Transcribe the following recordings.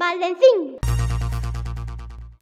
Valdencín.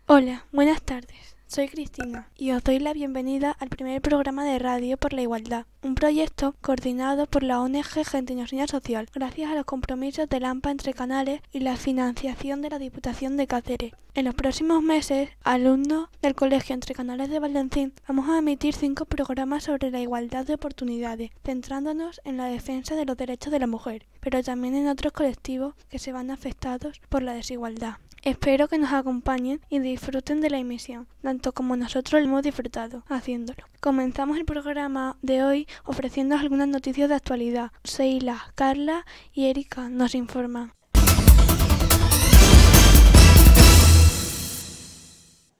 Hola, buenas tardes. Soy Cristina y os doy la bienvenida al primer programa de Radio por la Igualdad, un proyecto coordinado por la ONG Gentinosina Social, gracias a los compromisos de Lampa entre canales y la financiación de la Diputación de Cáceres. En los próximos meses, alumnos del Colegio Entre Canales de Valencín vamos a emitir cinco programas sobre la igualdad de oportunidades, centrándonos en la defensa de los derechos de la mujer, pero también en otros colectivos que se van afectados por la desigualdad. Espero que nos acompañen y disfruten de la emisión, tanto como nosotros lo hemos disfrutado haciéndolo. Comenzamos el programa de hoy ofreciendo algunas noticias de actualidad. Seila, Carla y Erika nos informan.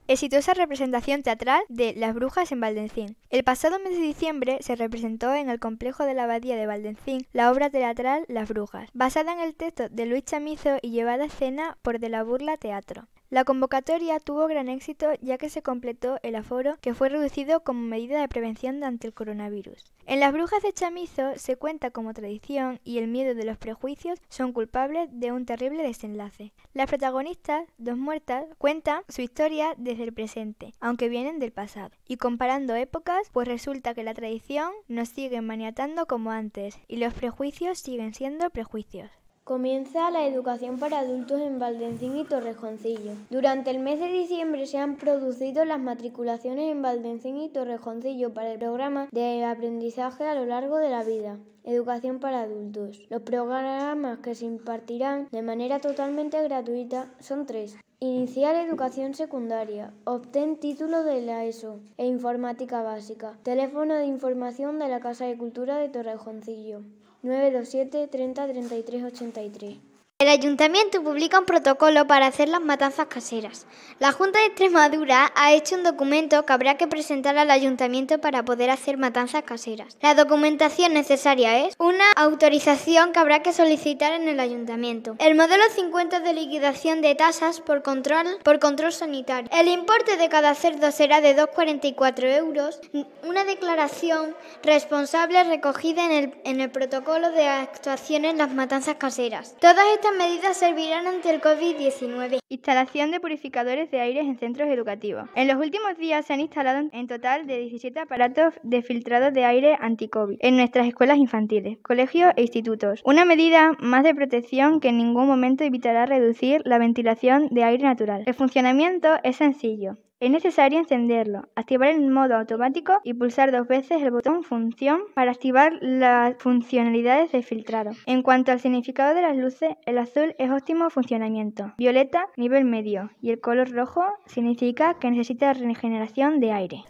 exitosa representación teatral de Las Brujas en Valdencín. El pasado mes de diciembre se representó en el complejo de la Abadía de Valdencín la obra teatral Las Brujas, basada en el texto de Luis Chamizo y llevada a escena por De la Burla Teatro. La convocatoria tuvo gran éxito ya que se completó el aforo que fue reducido como medida de prevención ante el coronavirus. En las brujas de chamizo se cuenta como tradición y el miedo de los prejuicios son culpables de un terrible desenlace. Las protagonistas, dos muertas, cuentan su historia desde el presente, aunque vienen del pasado. Y comparando épocas, pues resulta que la tradición nos sigue maniatando como antes y los prejuicios siguen siendo prejuicios. Comienza la educación para adultos en Valdencín y Torrejoncillo. Durante el mes de diciembre se han producido las matriculaciones en Valdencín y Torrejoncillo para el programa de aprendizaje a lo largo de la vida. Educación para adultos. Los programas que se impartirán de manera totalmente gratuita son tres. Iniciar educación secundaria. Obtén título de la ESO e informática básica. Teléfono de información de la Casa de Cultura de Torrejoncillo. 927 30 33 83. El ayuntamiento publica un protocolo para hacer las matanzas caseras. La Junta de Extremadura ha hecho un documento que habrá que presentar al ayuntamiento para poder hacer matanzas caseras. La documentación necesaria es una autorización que habrá que solicitar en el ayuntamiento. El modelo 50 de liquidación de tasas por control, por control sanitario. El importe de cada cerdo será de 2,44 euros. Una declaración responsable recogida en el, protocolo de actuación en las matanzas caseras. Todas estas estas medidas servirán ante el COVID-19. Instalación de purificadores de aire en centros educativos. En los últimos días se han instalado en total de 17 aparatos de filtrado de aire anti-COVID en nuestras escuelas infantiles, colegios e institutos. Una medida más de protección que en ningún momento evitará reducir la ventilación de aire natural. El funcionamiento es sencillo. Es necesario encenderlo, activar el modo automático y pulsar dos veces el botón función para activar las funcionalidades de filtrado. En cuanto al significado de las luces, el azul es óptimo funcionamiento, violeta nivel medio y el color rojo significa que necesita regeneración de aire.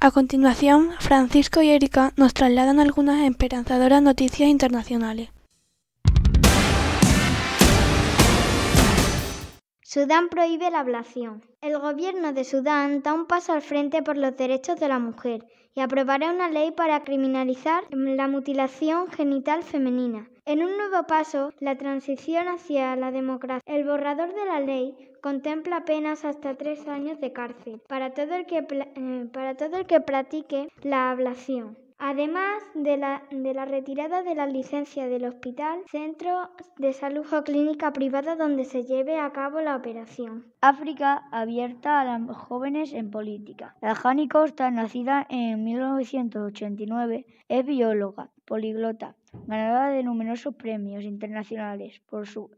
A continuación, Francisco y Erika nos trasladan algunas esperanzadoras noticias internacionales. Sudán prohíbe la ablación. El gobierno de Sudán da un paso al frente por los derechos de la mujer y aprobará una ley para criminalizar la mutilación genital femenina. En un nuevo paso, la transición hacia la democracia. El borrador de la ley contempla penas hasta tres años de cárcel para todo el que, eh, para todo el que practique la ablación. Además de la, retirada de la licencia del hospital, centro de salud o clínica privada donde se lleve a cabo la operación. África abierta a los jóvenes en política. La Jani Costa, nacida en 1989, es bióloga, poliglota, ganadora de numerosos premios internacionales por su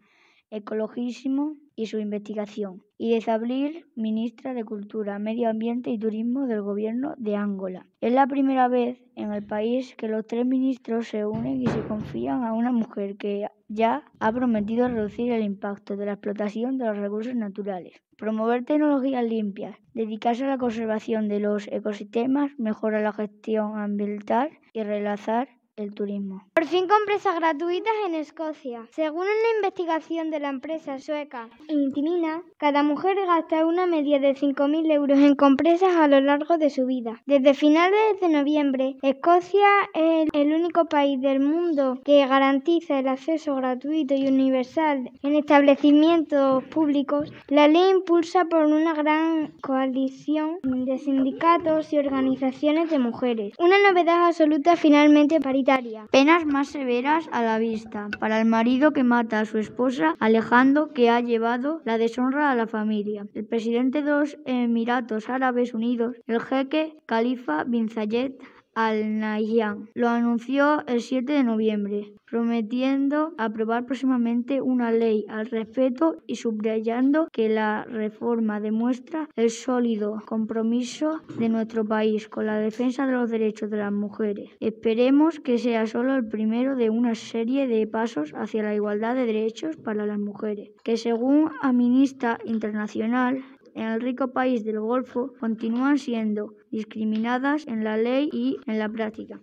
ecologismo y su investigación, y de ministra de Cultura, Medio Ambiente y Turismo del Gobierno de Angola. Es la primera vez en el país que los tres ministros se unen y se confían a una mujer que ya ha prometido reducir el impacto de la explotación de los recursos naturales, promover tecnologías limpias, dedicarse a la conservación de los ecosistemas, mejorar la gestión ambiental y relazar el turismo. Por fin compresas gratuitas en Escocia. Según una investigación de la empresa sueca Intimina, cada mujer gasta una media de 5.000 euros en compresas a lo largo de su vida. Desde finales de noviembre, Escocia es el único país del mundo que garantiza el acceso gratuito y universal en establecimientos públicos. La ley impulsa por una gran coalición de sindicatos y organizaciones de mujeres. Una novedad absoluta finalmente para Penas más severas a la vista para el marido que mata a su esposa, alejando que ha llevado la deshonra a la familia. El presidente de los Emiratos Árabes Unidos, el jeque califa bin Zayed al nayyan Lo anunció el 7 de noviembre, prometiendo aprobar próximamente una ley al respeto y subrayando que la reforma demuestra el sólido compromiso de nuestro país con la defensa de los derechos de las mujeres. Esperemos que sea solo el primero de una serie de pasos hacia la igualdad de derechos para las mujeres, que según Amnistía Internacional en el rico país del Golfo continúan siendo discriminadas en la ley y en la práctica.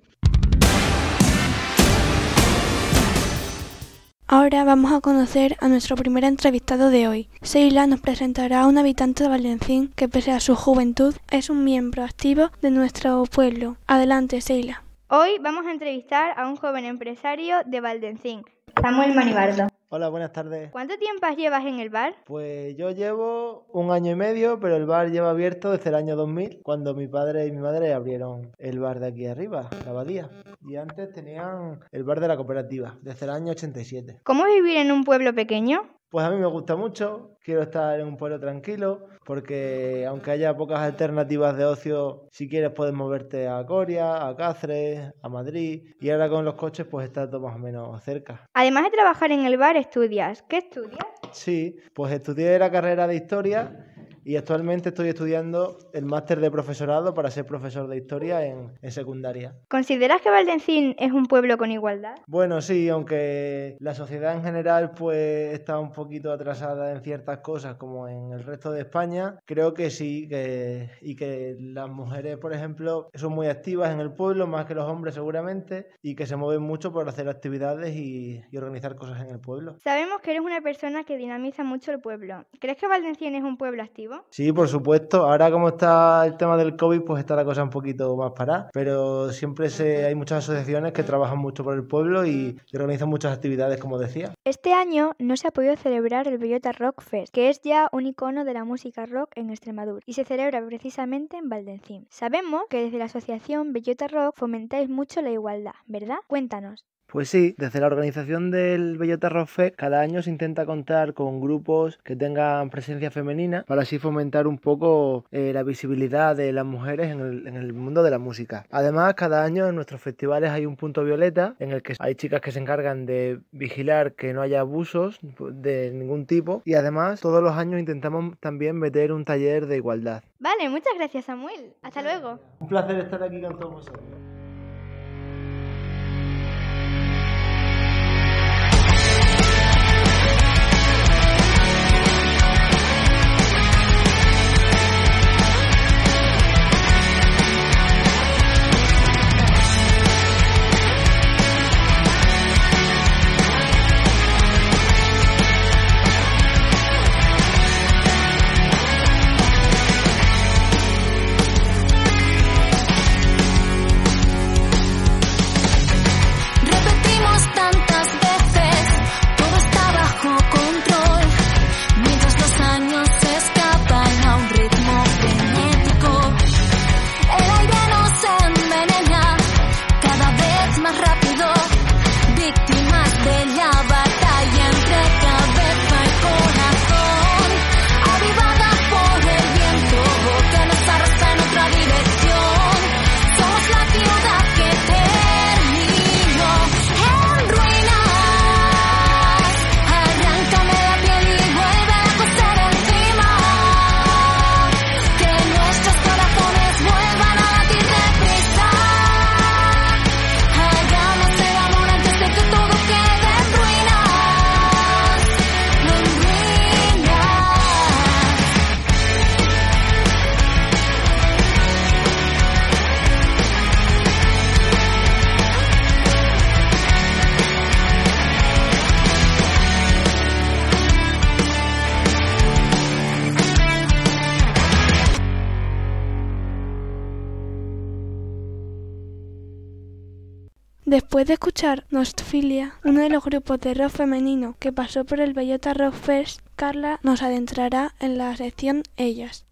Ahora vamos a conocer a nuestro primer entrevistado de hoy. Seila nos presentará a un habitante de Valdencín que pese a su juventud es un miembro activo de nuestro pueblo. Adelante, Seila. Hoy vamos a entrevistar a un joven empresario de Valdencín, Samuel Manibardo. Hola, buenas tardes. ¿Cuánto tiempo llevas en el bar? Pues yo llevo un año y medio, pero el bar lleva abierto desde el año 2000, cuando mi padre y mi madre abrieron el bar de aquí arriba, la abadía. Y antes tenían el bar de la cooperativa, desde el año 87. ¿Cómo es vivir en un pueblo pequeño? Pues a mí me gusta mucho, quiero estar en un pueblo tranquilo, porque aunque haya pocas alternativas de ocio, si quieres puedes moverte a Coria, a Cáceres, a Madrid, y ahora con los coches pues está todo más o menos cerca. Además de trabajar en el bar, estudias. ¿Qué estudias? Sí, pues estudié la carrera de historia y actualmente estoy estudiando el máster de profesorado para ser profesor de historia en, secundaria. ¿Consideras que Valdencín es un pueblo con igualdad? Bueno, sí, aunque la sociedad en general pues está un poquito atrasada en ciertas cosas como en el resto de España, creo que sí que, y que las mujeres, por ejemplo, son muy activas en el pueblo, más que los hombres seguramente, y que se mueven mucho por hacer actividades y, y organizar cosas en el pueblo. Sabemos que eres una persona que dinamiza mucho el pueblo. ¿Crees que Valdencín es un pueblo activo? Sí, por supuesto. Ahora como está el tema del COVID, pues está la cosa un poquito más parada, pero siempre hay muchas asociaciones que trabajan mucho por el pueblo y, organizan muchas actividades, como decía. Este año no se ha podido celebrar el Bellota Rock Fest, que es ya un icono de la música rock en Extremadura y se celebra precisamente en Valdencín. Sabemos que desde la asociación Bellota Rock fomentáis mucho la igualdad, ¿verdad? Cuéntanos. Pues sí, desde la organización del Bellota Rofe cada año se intenta contar con grupos que tengan presencia femenina para así fomentar un poco eh, la visibilidad de las mujeres en el, en el, mundo de la música. Además, cada año en nuestros festivales hay un punto violeta en el que hay chicas que se encargan de vigilar que no haya abusos de ningún tipo y además todos los años intentamos también meter un taller de igualdad. Vale, muchas gracias Samuel. Hasta luego. Un placer estar aquí con todos vosotros. Después de escuchar Nostfilia, uno de los grupos de rock femenino que pasó por el Bellota Rock Fest, Carla nos adentrará en la sección Ellas.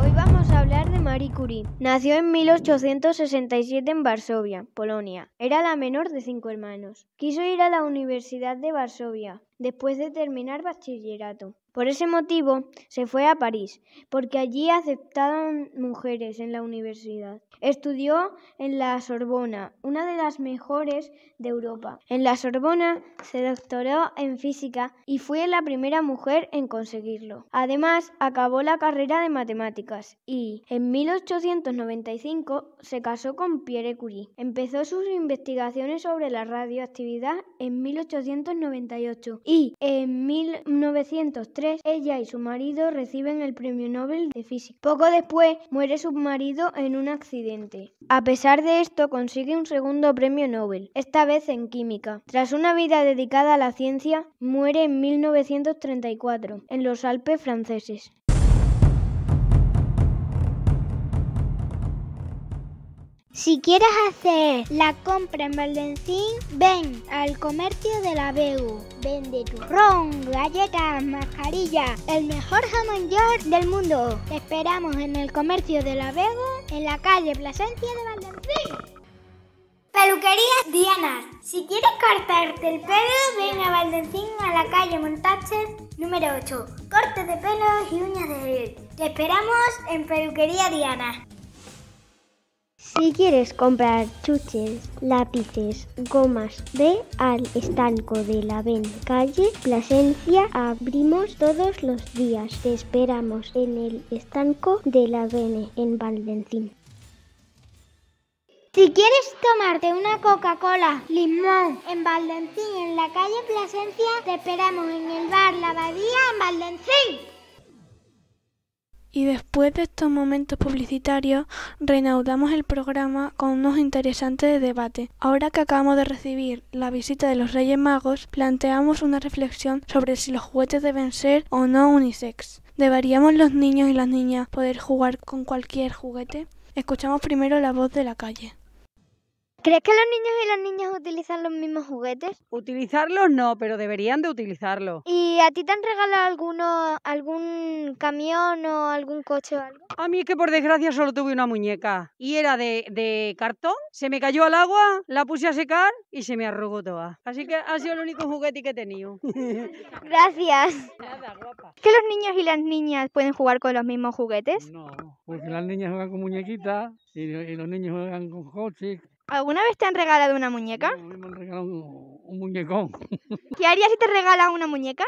Hoy vamos a hablar de Marie Curie. Nació en 1867 en Varsovia, Polonia. Era la menor de cinco hermanos. Quiso ir a la Universidad de Varsovia, después de terminar bachillerato. Por ese motivo se fue a París, porque allí aceptaron mujeres en la universidad. Estudió en la Sorbona, una de las mejores de Europa. En la Sorbona se doctoró en física y fue la primera mujer en conseguirlo. Además, acabó la carrera de matemáticas y en 1895 se casó con Pierre Curie. Empezó sus investigaciones sobre la radioactividad en 1898 y en 1903 ella y su marido reciben el Premio Nobel de Física. Poco después muere su marido en un accidente. A pesar de esto consigue un segundo Premio Nobel, esta vez en química. Tras una vida dedicada a la ciencia, muere en 1934 en los Alpes franceses. Si quieres hacer la compra en Valdencín, ven al comercio de la Bego. Vende ron, galletas, mascarilla, el mejor jamón york del mundo. Te esperamos en el comercio de la Bego, en la calle Plasencia de Valdencín. Peluquería Diana. Si quieres cortarte el pelo, ven a Valdencín a la calle Montaches número 8. Corte de pelos y uñas de gel. Te esperamos en Peluquería Diana. Si quieres comprar chuches, lápices, gomas, ve al estanco de la Ven Calle Plasencia. Abrimos todos los días. Te esperamos en el estanco de la Ven en Valdencín. Si quieres tomarte una Coca-Cola, limón, en Valdencín, en la calle Plasencia, te esperamos en el bar La Badía en Valdencín. Y después de estos momentos publicitarios, reanudamos el programa con unos interesantes debates. Ahora que acabamos de recibir la visita de los Reyes Magos, planteamos una reflexión sobre si los juguetes deben ser o no unisex. ¿Deberíamos los niños y las niñas poder jugar con cualquier juguete? Escuchamos primero la voz de la calle. ¿Crees que los niños y las niñas utilizan los mismos juguetes? Utilizarlos no, pero deberían de utilizarlos. ¿Y a ti te han regalado alguno, algún camión o algún coche o algo? A mí es que por desgracia solo tuve una muñeca y era de, cartón, se me cayó al agua, la puse a secar y se me arrugó toda. Así que ha sido el único juguete que he tenido. Gracias. ¿Que los niños y las niñas pueden jugar con los mismos juguetes? No, porque las niñas juegan con muñequitas y los niños juegan con coches. ¿Alguna vez te han regalado una muñeca? me han regalado un, muñecón. ¿Qué harías si te regalas una muñeca?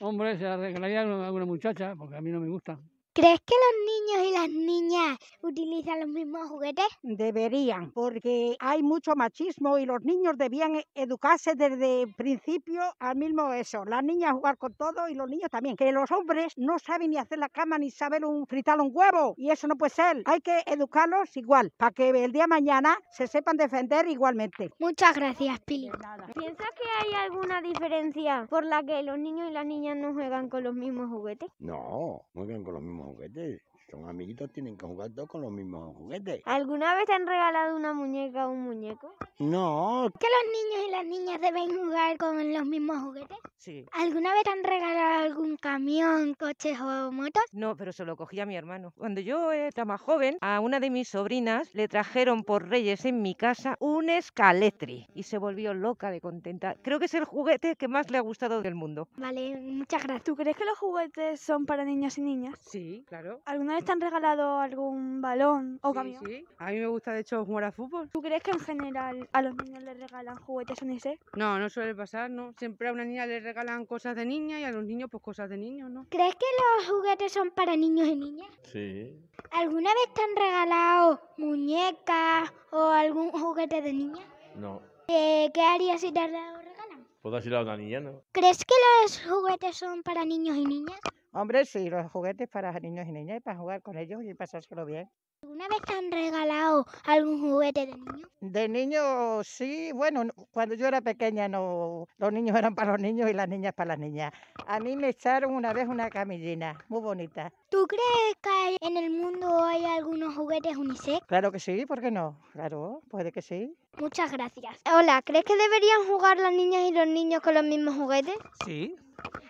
Hombre, se la regalaría a una muchacha, porque a mí no me gusta. ¿Crees que los niños y las niñas utilizan los mismos juguetes? Deberían, porque hay mucho machismo y los niños debían e-, educarse desde el principio al mismo eso. Las niñas jugar con todo y los niños también. Que los hombres no saben ni hacer la cama ni saber un, fritar un huevo y eso no puede ser. Hay que educarlos igual, para que el día de mañana se sepan defender igualmente. Muchas gracias, Pili. ¿Piensas que hay alguna diferencia por la que los niños y las niñas no juegan con los mismos juguetes? No, no juegan con los mismos juguetes. Son amiguitos, tienen que jugar todos con los mismos juguetes. ¿Alguna vez te han regalado una muñeca o un muñeco? No. ¿Que los niños y las niñas deben jugar con los mismos juguetes? Sí. ¿Alguna vez han regalado algún camión, coches o motos? No, pero se lo cogí a mi hermano. Cuando yo era más joven, a una de mis sobrinas le trajeron por Reyes en mi casa un escaletri y se volvió loca de contenta. Creo que es el juguete que más le ha gustado del mundo. Vale, muchas gracias. ¿Tú crees que los juguetes son para niños y niñas? Sí, claro. ¿Alguna vez te han regalado algún balón o sí, camión? Sí, a mí me gusta de hecho jugar a fútbol. ¿Tú crees que en general a los niños les regalan juguetes en ese? No, no suele pasar, ¿no? Siempre a una niña le regalan cosas de niña y a los niños pues cosas de niños, ¿no? ¿Crees que los juguetes son para niños y niñas? Sí. ¿Alguna vez te han regalado muñecas o algún juguete de niña? No. ¿Qué harías si te pues, lo regalan? Puedo decirle a una niña, ¿no? ¿Crees que los juguetes son para niños y niñas? Hombre, sí, los juguetes para niños y niñas y para jugar con ellos y pasárselo bien. ¿Alguna vez te han regalado algún juguete de niño? De niño, sí. Bueno, cuando yo era pequeña, no. Los niños eran para los niños y las niñas para las niñas. A mí me echaron una vez una camillina, muy bonita. ¿Tú crees que en el mundo hay algunos juguetes unisex? Claro que sí, ¿por qué no? Claro, puede que sí. Muchas gracias. Hola, ¿crees que deberían jugar las niñas y los niños con los mismos juguetes? Sí.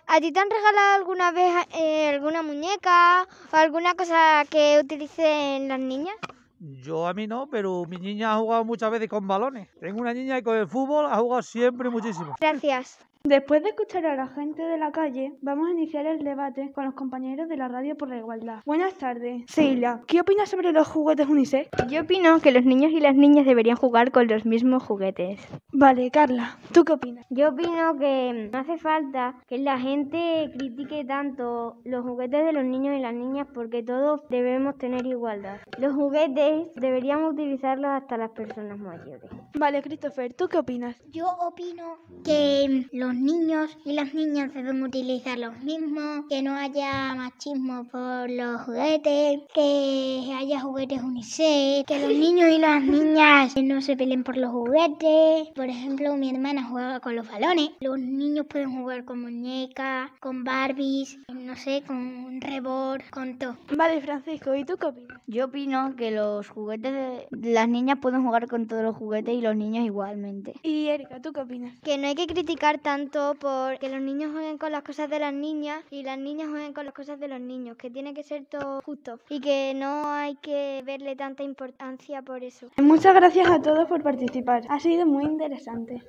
¿A ti te han regalado alguna vez eh, alguna muñeca o alguna cosa que utilicen las niñas? Yo a mí no, pero mi niña ha jugado muchas veces con balones. Tengo una niña que con el fútbol ha jugado siempre muchísimo. Gracias. Después de escuchar a la gente de la calle, vamos a iniciar el debate con los compañeros de la radio por la igualdad. Buenas tardes. Seila, ¿qué opinas sobre los juguetes unisex? Yo opino que los niños y las niñas deberían jugar con los mismos juguetes. Vale, Carla, ¿tú qué opinas? Yo opino que no hace falta que la gente critique tanto los juguetes de los niños y las niñas porque todos debemos tener igualdad. Los juguetes deberíamos utilizarlos hasta las personas mayores. Vale, Christopher, ¿tú qué opinas? Yo opino que los niños y las niñas deben utilizar los mismos, que no haya machismo por los juguetes, que haya juguetes unisex, que los niños y las niñas no se peleen por los juguetes. Por ejemplo, mi hermana juega con los balones. Los niños pueden jugar con muñecas, con Barbies, no sé, con rebord, con todo. Vale, Francisco, ¿y tú qué opinas? Yo opino que los juguetes de las niñas pueden jugar con todos los juguetes y los niños igualmente. Y Erika, ¿tú qué opinas? Que no hay que criticar tanto tanto por los niños jueguen con las cosas de las niñas y las niñas jueguen con las cosas de los niños, que tiene que ser todo justo y que no hay que verle tanta importancia por eso. Muchas gracias a todos por participar, ha sido muy interesante.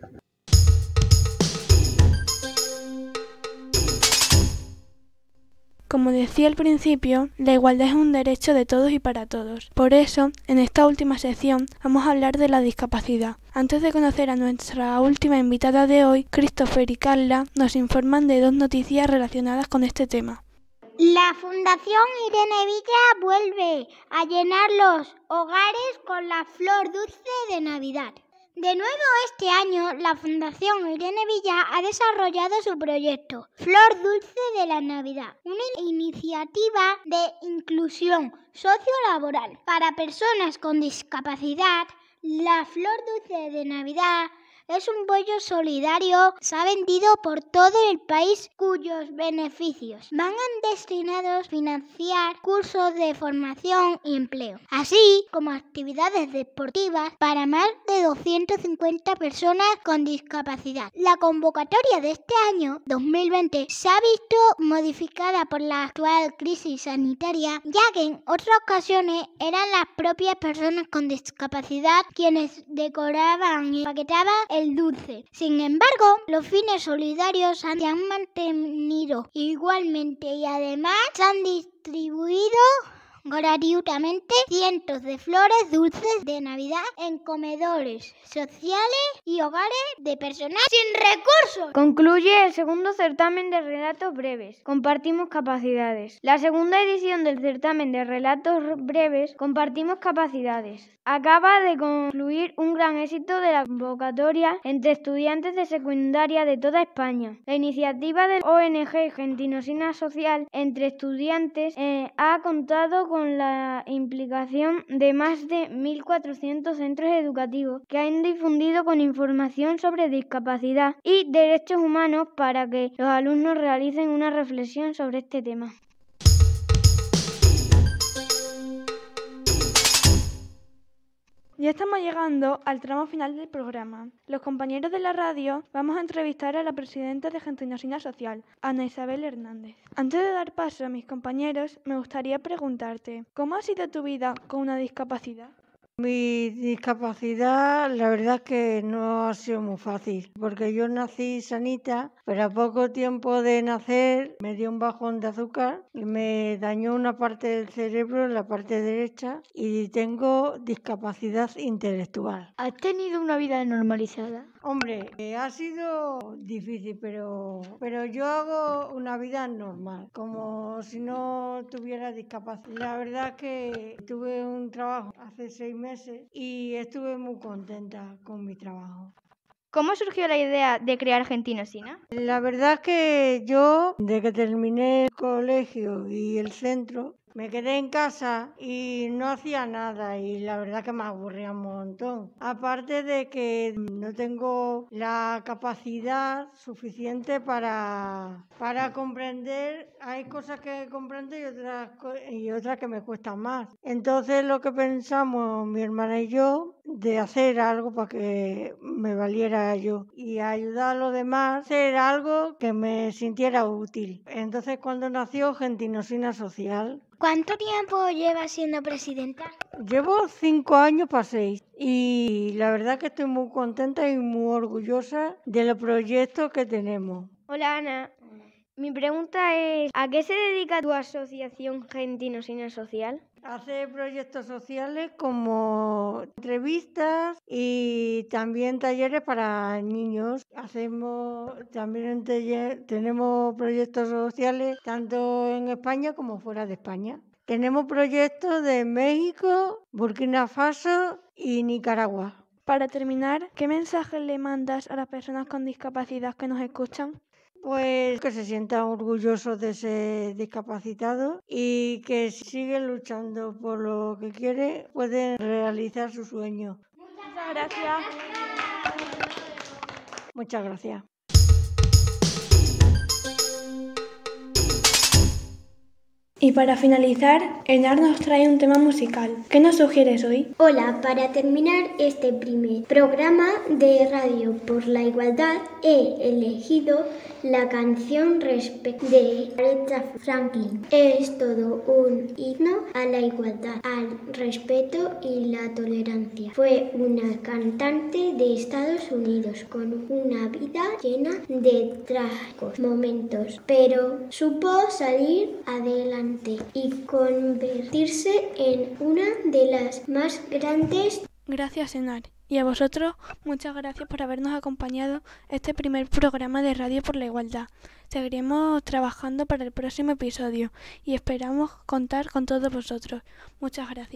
Como decía al principio, la igualdad es un derecho de todos y para todos. Por eso, en esta última sección vamos a hablar de la discapacidad. Antes de conocer a nuestra última invitada de hoy, Christopher y Carla nos informan de dos noticias relacionadas con este tema. La Fundación Irene Villa vuelve a llenar los hogares con la flor dulce de Navidad. De nuevo este año, la Fundación Irene Villa ha desarrollado su proyecto Flor Dulce de la Navidad, una iniciativa de inclusión sociolaboral para personas con discapacidad. La Flor Dulce de Navidad es un bollo solidario se ha vendido por todo el país cuyos beneficios van destinados a financiar cursos de formación y empleo, así como actividades deportivas para más de 250 personas con discapacidad. La convocatoria de este año 2020 se ha visto modificada por la actual crisis sanitaria, ya que en otras ocasiones eran las propias personas con discapacidad quienes decoraban y paquetaban el dulce. Sin embargo, los fines solidarios se han mantenido igualmente y además se han distribuido gratuitamente cientos de flores dulces de Navidad en comedores sociales y hogares de personas sin recursos. Concluye el segundo certamen de relatos breves. Compartimos capacidades. La segunda edición del certamen de relatos breves Compartimos capacidades Acaba de concluir un gran éxito de la convocatoria entre estudiantes de secundaria de toda España. La iniciativa del ONG Gentinosina Social entre estudiantes eh, ha contado con la implicación de más de 1.400 centros educativos que han difundido con información sobre discapacidad y derechos humanos para que los alumnos realicen una reflexión sobre este tema. Ya estamos llegando al tramo final del programa. Los compañeros de la radio vamos a entrevistar a la presidenta de Gentinosina Social, Ana Isabel Hernández. Antes de dar paso a mis compañeros, me gustaría preguntarte, ¿cómo ha sido tu vida con una discapacidad? Mi discapacidad, la verdad es que no ha sido muy fácil, porque yo nací sanita, pero a poco tiempo de nacer me dio un bajón de azúcar y me dañó una parte del cerebro, la parte derecha, y tengo discapacidad intelectual. ¿Has tenido una vida normalizada? Hombre, eh, ha sido difícil, pero, pero yo hago una vida normal, como si no tuviera discapacidad. La verdad es que tuve un trabajo hace seis meses meses y estuve muy contenta con mi trabajo. ¿Cómo surgió la idea de crear Sina? La verdad es que yo, desde que terminé el colegio y el centro, me quedé en casa y no hacía nada y la verdad que me aburría un montón. Aparte de que no tengo la capacidad suficiente para, para mm. comprender, hay cosas que comprendo y otras, y otras que me cuestan más. Entonces lo que pensamos mi hermana y yo de hacer algo para que me valiera yo y ayudar a los demás, hacer algo que me sintiera útil. Entonces cuando nació Gentinosina Social, ¿Cuánto tiempo lleva siendo presidenta? Llevo cinco años para seis y la verdad que estoy muy contenta y muy orgullosa de los proyectos que tenemos. Hola Ana, mi pregunta es, ¿a qué se dedica tu asociación Gentino Gentinosina Social? Hace proyectos sociales como entrevistas y también talleres para niños. Hacemos también tenemos proyectos sociales tanto en España como fuera de España. Tenemos proyectos de México, Burkina Faso y Nicaragua. Para terminar, ¿qué mensaje le mandas a las personas con discapacidad que nos escuchan? pues que se sienta orgulloso de ser discapacitado y que si sigue luchando por lo que quiere, puede realizar su sueño. Muchas gracias. Muchas gracias. Y para finalizar, Enar nos trae un tema musical. ¿Qué nos sugieres hoy? Hola, para terminar este primer programa de Radio por la Igualdad, he elegido la canción Respect de Aretha Franklin. Es todo un himno a la igualdad, al respeto y la tolerancia. Fue una cantante de Estados Unidos con una vida llena de trágicos momentos, pero supo salir adelante y convertirse en una de las más grandes. Gracias, Enar. Y a vosotros, muchas gracias por habernos acompañado este primer programa de Radio por la Igualdad. Seguiremos trabajando para el próximo episodio y esperamos contar con todos vosotros. Muchas gracias.